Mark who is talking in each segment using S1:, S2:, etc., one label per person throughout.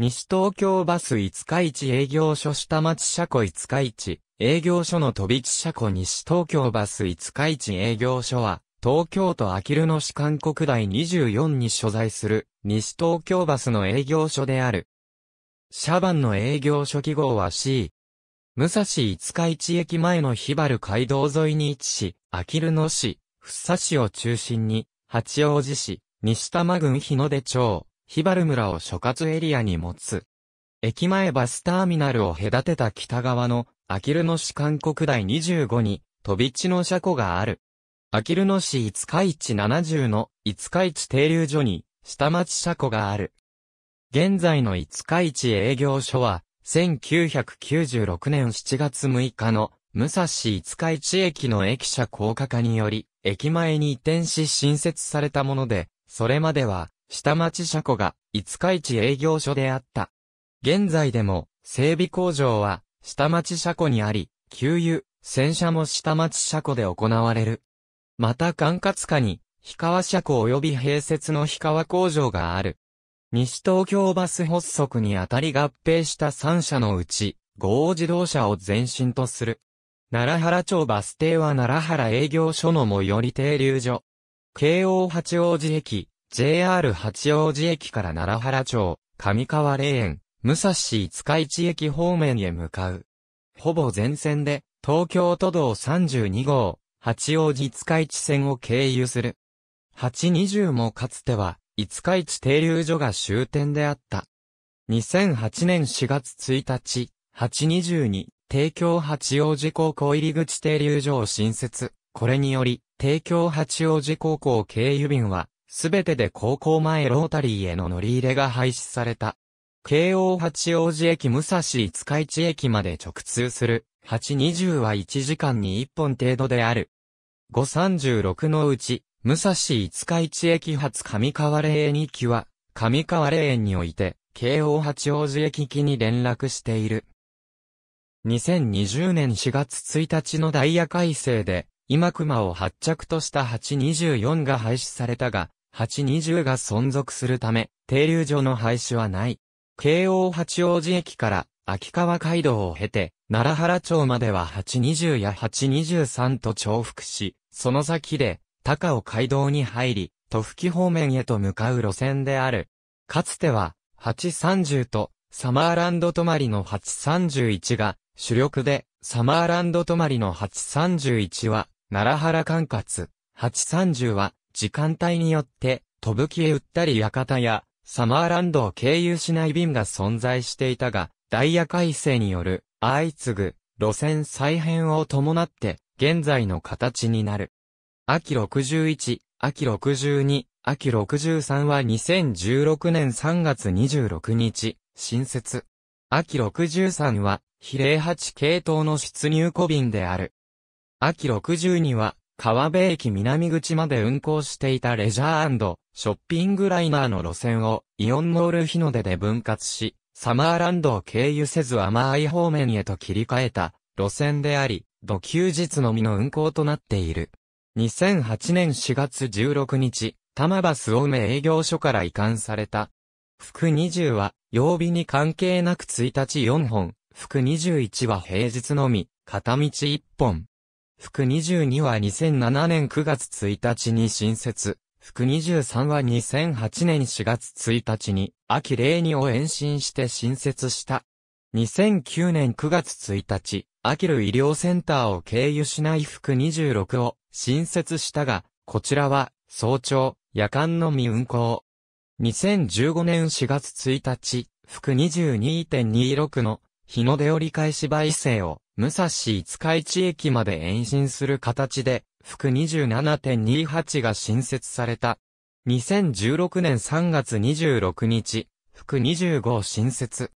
S1: 西東京バス五日市営業所下町車庫五日市、営業所の飛び地車庫西東京バス五日市営業所は、東京都あきる野市韓国大24に所在する、西東京バスの営業所である。車番の営業所記号は C。武蔵五日市駅前のひばる街道沿いに位置し、あきる野市、福生市を中心に、八王子市、西多摩郡日の出町、ヒバル村を所轄エリアに持つ。駅前バスターミナルを隔てた北側の、アキルノ市韓国第25に、飛び地の車庫がある。アキルノ市五日市70の五日市停留所に、下町車庫がある。現在の五日市営業所は、1996年7月6日の、武蔵五日市駅の駅舎高架化により、駅前に移転し新設されたもので、それまでは、下町車庫が五日市営業所であった。現在でも整備工場は下町車庫にあり、給油、洗車も下町車庫で行われる。また管轄下に、氷川車庫及び併設の氷川工場がある。西東京バス発足にあたり合併した3社のうち、合自動車を前身とする。奈良原町バス停は奈良原営業所の最寄り停留所。京王八王子駅、JR 八王子駅から奈良原町、上川霊園、武蔵市塚市駅方面へ向かう。ほぼ全線で、東京都道32号、八王子塚市線を経由する。820もかつては、五日市停留所が終点であった。2008年4月1日、820に、帝京八王子高校入口停留所を新設。これにより、帝京八王子高校経由便は、すべてで高校前ロータリーへの乗り入れが廃止された。京王八王子駅武蔵五日市駅まで直通する820は1時間に1本程度である。536のうち、武蔵五日市駅発上川霊園2期は、上川霊園において、京王八王子駅機に連絡している。2020年4月1日のダイヤ改正で、今熊を発着とした824が廃止されたが、820が存続するため、停留所の廃止はない。京王八王子駅から秋川街道を経て、奈良原町までは820や823と重複し、その先で高尾街道に入り、都府吹方面へと向かう路線である。かつては、830とサマーランド止まりの831が主力で、サマーランド止まりの831は奈良原管轄、830は時間帯によって、飛ぶ木へ売ったり館や、サマーランドを経由しない便が存在していたが、ダイヤ改正による、相次ぐ、路線再編を伴って、現在の形になる。秋61、秋62、秋63は2016年3月26日、新設。秋63は、比例8系統の出入庫便である。秋62は、川辺駅南口まで運行していたレジャーショッピングライナーの路線をイオンモール日の出で分割し、サマーランドを経由せず甘い方面へと切り替えた路線であり、土休日のみの運行となっている。2008年4月16日、玉バス青梅営業所から移管された。福20は、曜日に関係なく1日4本、福21は平日のみ、片道1本。福22は2007年9月1日に新設。福23は2008年4月1日に、秋令2を延伸して新設した。2009年9月1日、秋る医療センターを経由しない福26を新設したが、こちらは早朝、夜間のみ運行。2015年4月1日、福22.26の日の出折り返し倍勢を、武蔵五日市駅まで延伸する形で、福27.28が新設された。2016年3月26日、福25を新設。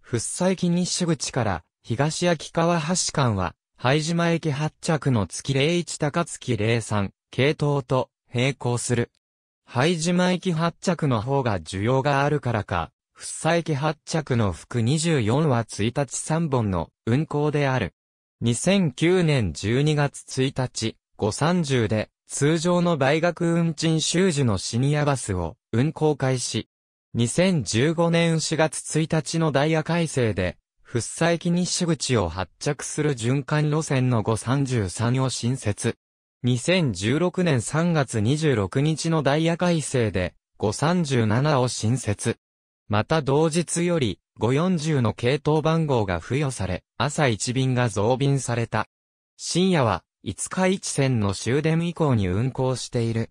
S1: 福西木西口から、東秋川橋間は、拝島駅発着の月01高月03系統と並行する。拝島駅発着の方が需要があるからか、福生駅発着の福24は1日3本の運行である。2009年12月1日、530で、通常の大学運賃収受のシニアバスを運行開始。2015年4月1日のダイヤ改正で、福生駅西口を発着する循環路線の533を新設。2016年3月26日のダイヤ改正で、537を新設。また同日より、540の系統番号が付与され、朝1便が増便された。深夜は、5日1線の終電以降に運行している。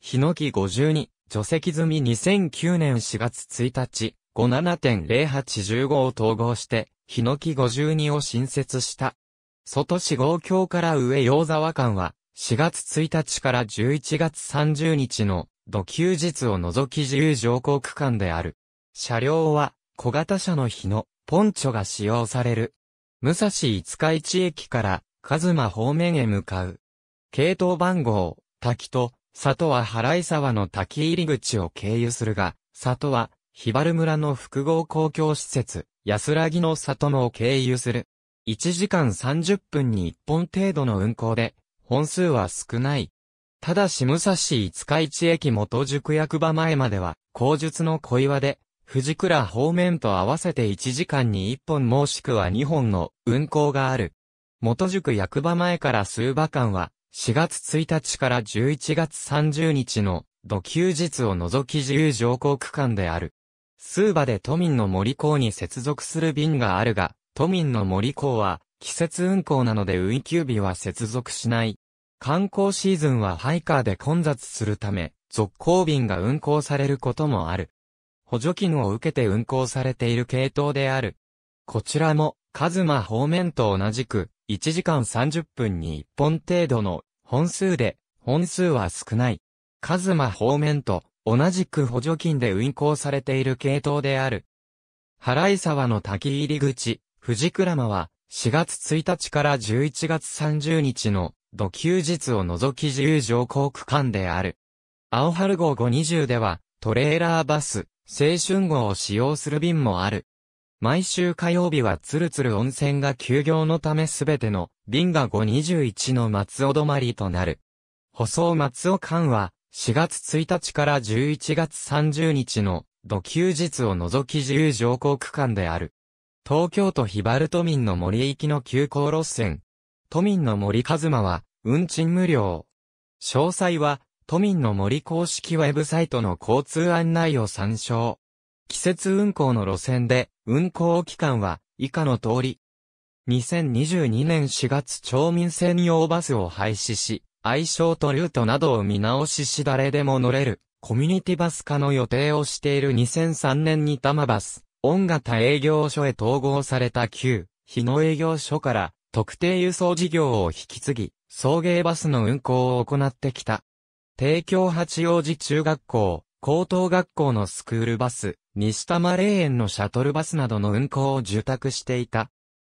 S1: 日の木52、除籍済み2009年4月1日、57.0815を統合して、日の木52を新設した。外市号橋から上洋沢間は、4月1日から11月30日の、土休日を除き自由乗降区間である。車両は小型車の日のポンチョが使用される。武蔵五日市駅からカズマ方面へ向かう。系統番号、滝と里は原井沢の滝入り口を経由するが、里はひばる村の複合公共施設、安らぎの里も経由する。1時間30分に1本程度の運行で、本数は少ない。ただし武蔵五日市駅元宿役場前までは、口述の小岩で、藤倉方面と合わせて1時間に1本もしくは2本の運行がある。元宿役場前から数バ間は、4月1日から11月30日の土休日を除き自由乗降区間である。数バで都民の森港に接続する便があるが、都民の森港は季節運行なので運休日は接続しない。観光シーズンはハイカーで混雑するため、続行便が運行されることもある。補助金を受けて運行されている系統である。こちらも、カズマ方面と同じく、1時間30分に1本程度の本数で、本数は少ない。カズマ方面と同じく補助金で運行されている系統である。原井沢の滝入り口、藤倉間は4月1日から11月30日の土休日を除き自由乗降区間である。青春号520ではトレーラーバス、青春号を使用する便もある。毎週火曜日はつるつる温泉が休業のためすべての便が521の松尾止まりとなる。舗装松尾館は4月1日から11月30日の土休日を除き自由乗降区間である。東京都ヒバル都民の森行きの急行路線。都民の森和馬は運賃無料。詳細は都民の森公式ウェブサイトの交通案内を参照。季節運行の路線で、運行期間は以下の通り。2022年4月町民専用バスを廃止し、愛称とルートなどを見直しし誰でも乗れる、コミュニティバス化の予定をしている2003年に多摩バス、音型営業所へ統合された旧、日野営業所から、特定輸送事業を引き継ぎ、送迎バスの運行を行ってきた。帝京八王子中学校、高等学校のスクールバス、西多摩霊園のシャトルバスなどの運行を受託していた。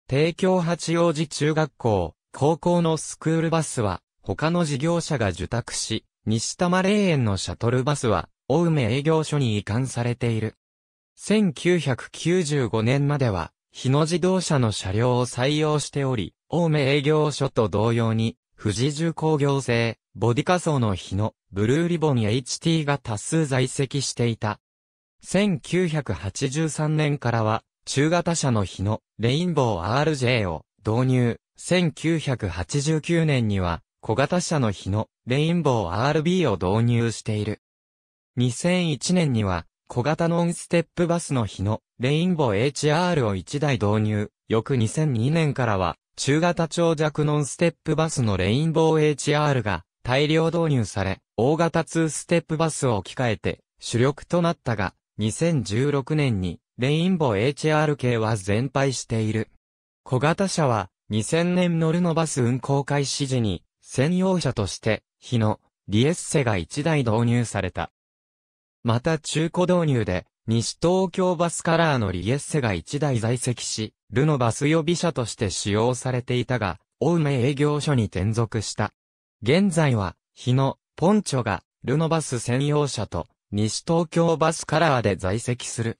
S1: 帝京八王子中学校、高校のスクールバスは、他の事業者が受託し、西多摩霊園のシャトルバスは、青梅営業所に移管されている。1995年までは、日野自動車の車両を採用しており、青梅営業所と同様に、富士重工業製、ボディカ層の日のブルーリボン HT が多数在籍していた。1983年からは中型車の日のレインボー RJ を導入。1989年には小型車の日のレインボー RB を導入している。2001年には小型ノンステップバスの日のレインボー HR を1台導入。翌2002年からは中型長尺ノンステップバスのレインボー HR が大量導入され、大型2ステップバスを置き換えて主力となったが、2016年にレインボー HR 系は全廃している。小型車は2000年のルノバス運行開始時に専用車として日のリエッセが1台導入された。また中古導入で西東京バスカラーのリエッセが1台在籍し、ルノバス予備車として使用されていたが、青梅営業所に転属した。現在は、日野、ポンチョが、ルノバス専用車と、西東京バスカラーで在籍する。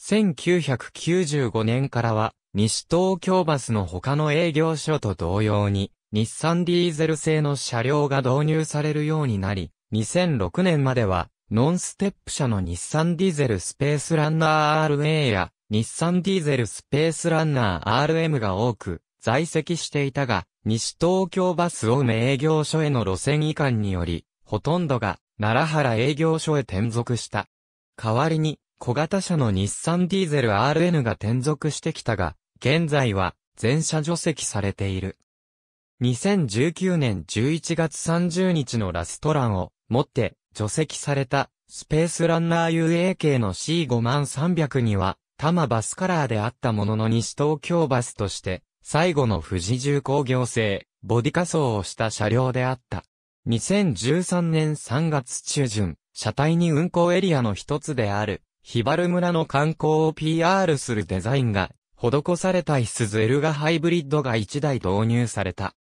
S1: 1995年からは、西東京バスの他の営業所と同様に、日産ディーゼル製の車両が導入されるようになり、2006年までは、ノンステップ車の日産ディーゼルスペースランナー RA や、日産ディーゼルスペースランナー RM が多く、在籍していたが、西東京バス埋梅営業所への路線移管により、ほとんどが奈良原営業所へ転属した。代わりに、小型車の日産ディーゼル RN が転属してきたが、現在は全車除籍されている。2019年11月30日のラストランをもって除籍されたスペースランナー UA 系の C5300 には、多摩バスカラーであったものの西東京バスとして最後の富士重工業製、ボディ仮装をした車両であった。2013年3月中旬、車体に運行エリアの一つである、ヒバル村の観光を PR するデザインが、施されたイスズエルガハイブリッドが1台導入された。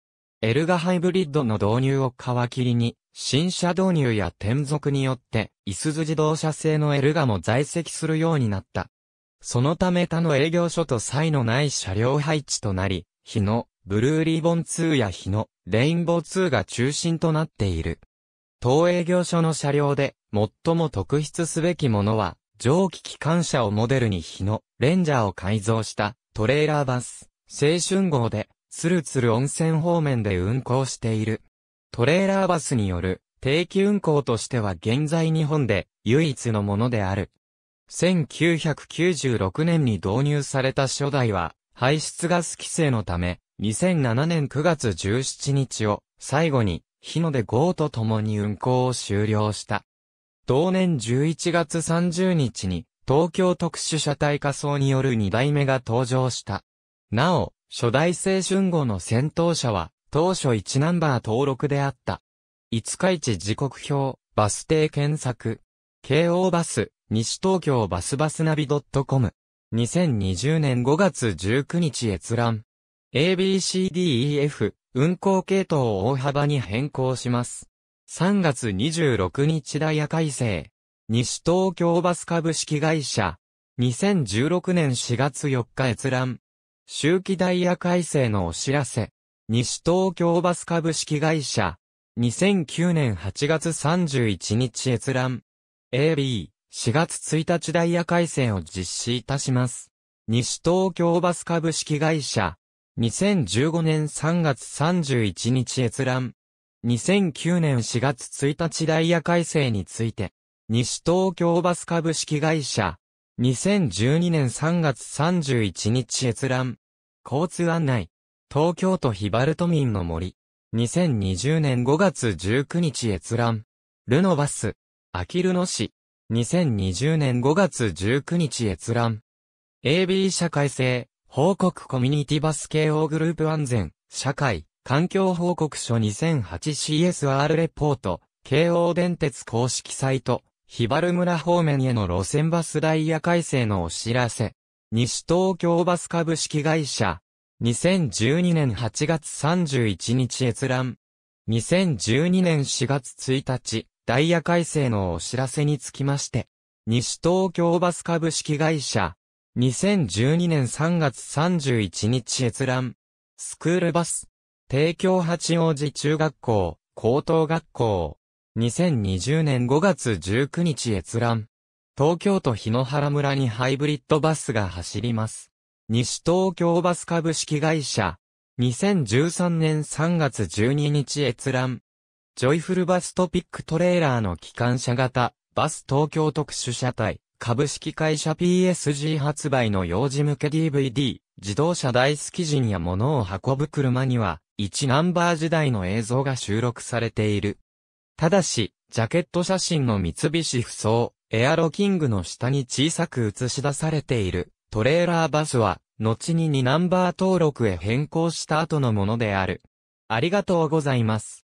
S1: エルガハイブリッドの導入を皮切りに、新車導入や転属によって、イスズ自動車製のエルガも在籍するようになった。そのため他の営業所と差異のない車両配置となり、日のブルーリボン2や日のレインボー2が中心となっている。当営業所の車両で最も特筆すべきものは、蒸気機関車をモデルに日のレンジャーを改造したトレーラーバス、青春号で、ツルツル温泉方面で運行している。トレーラーバスによる定期運行としては現在日本で唯一のものである。1996年に導入された初代は、排出ガス規制のため、2007年9月17日を最後に、日の出号と共に運行を終了した。同年11月30日に、東京特殊車体仮装による2代目が登場した。なお、初代青春号の先頭車は、当初1ナンバー登録であった。五日市時刻表、バス停検索、京王バス、西東京バスバスナビ .com。2020年5月19日閲覧。ABCDEF、運行系統を大幅に変更します。3月26日ダイヤ改正。西東京バス株式会社。2016年4月4日閲覧。周期ダイヤ改正のお知らせ。西東京バス株式会社。2009年8月31日閲覧。AB。4月1日ダイヤ改正を実施いたします。西東京バス株式会社。2015年3月31日閲覧。2009年4月1日ダイヤ改正について。西東京バス株式会社。2012年3月31日閲覧。交通案内。東京都ヒバルト民の森。2020年5月19日閲覧。ルノバス。アきる野市。2020年5月19日閲覧。AB 社会性、報告コミュニティバス慶応グループ安全、社会、環境報告書 2008CSR レポート、KO 電鉄公式サイト、ひばる村方面への路線バスダイヤ改正のお知らせ。西東京バス株式会社。2012年8月31日閲覧。2012年4月1日。ダイヤ改正のお知らせにつきまして、西東京バス株式会社、2012年3月31日閲覧、スクールバス、提京八王子中学校、高等学校、2020年5月19日閲覧、東京都日野原村にハイブリッドバスが走ります。西東京バス株式会社、2013年3月12日閲覧、ジョイフルバストピックトレーラーの機関車型、バス東京特殊車体、株式会社 PSG 発売の幼児向け DVD、自動車大好き人や物を運ぶ車には、1ナンバー時代の映像が収録されている。ただし、ジャケット写真の三菱不装、エアロキングの下に小さく映し出されている、トレーラーバスは、後に2ナンバー登録へ変更した後のものである。ありがとうございます。